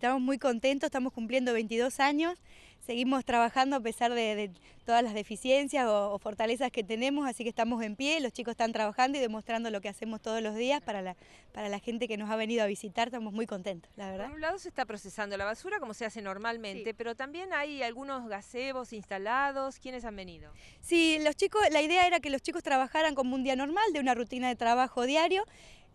Estamos muy contentos, estamos cumpliendo 22 años, seguimos trabajando a pesar de, todas las deficiencias o, fortalezas que tenemos, así que estamos en pie, los chicos están trabajando y demostrando lo que hacemos todos los días para la, para la gente que nos ha venido a visitar, estamos muy contentos, la verdad. Por un lado se está procesando la basura como se hace normalmente, pero también hay algunos gazebos instalados, ¿quiénes han venido? Sí, los chicos, la idea era que los chicos trabajaran como un día normal, de una rutina de trabajo diario,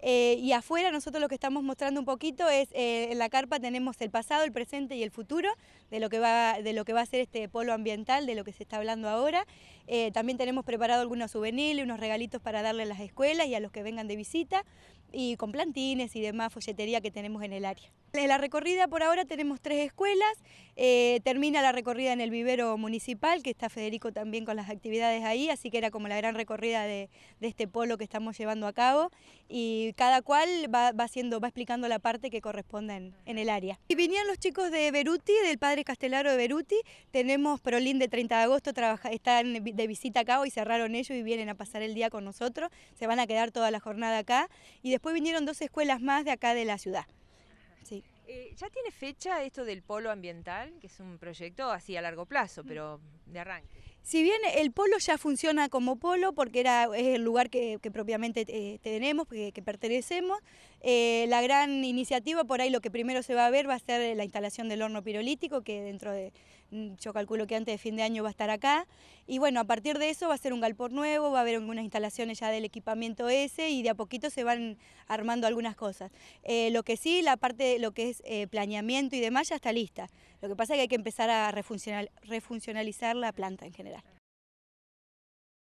eh, y afuera nosotros lo que estamos mostrando un poquito es, eh, en la carpa tenemos el pasado, el presente y el futuro de lo que va, de lo que va a ser este polo ambiental, de lo que se está hablando ahora. Eh, también tenemos preparado algunos souvenirs, unos regalitos para darle a las escuelas y a los que vengan de visita y con plantines y demás folletería que tenemos en el área. En la recorrida por ahora tenemos tres escuelas, termina la recorrida en el vivero municipal, que está Federico también con las actividades ahí, así que era como la gran recorrida de, este polo que estamos llevando a cabo y cada cual va, haciendo, va explicando la parte que corresponde en, el área. Y vinieron los chicos de Beruti, del padre Castelaro de Beruti, tenemos Prolin de 30 de agosto, están de visita acá, hoy cerraron ellos y vienen a pasar el día con nosotros, se van a quedar toda la jornada acá, y después vinieron dos escuelas más de acá de la ciudad. Eh, ¿Ya tiene fecha esto del polo ambiental, que es un proyecto así a largo plazo, mm. pero de arranque? Si bien el polo ya funciona como polo, porque era, es el lugar que, propiamente eh, tenemos, que, pertenecemos, eh, la gran iniciativa, por ahí lo que primero se va a ver va a ser la instalación del horno pirolítico, que dentro de, mm, yo calculo que antes de fin de año va a estar acá. Y bueno, a partir de eso va a ser un galpón nuevo, va a haber algunas instalaciones ya del equipamiento ese y de a poquito se van armando algunas cosas. Eh, lo que sí, la parte de lo que es planeamiento y demás ya está lista. Lo que pasa es que hay que empezar a refuncionalizar la planta en general.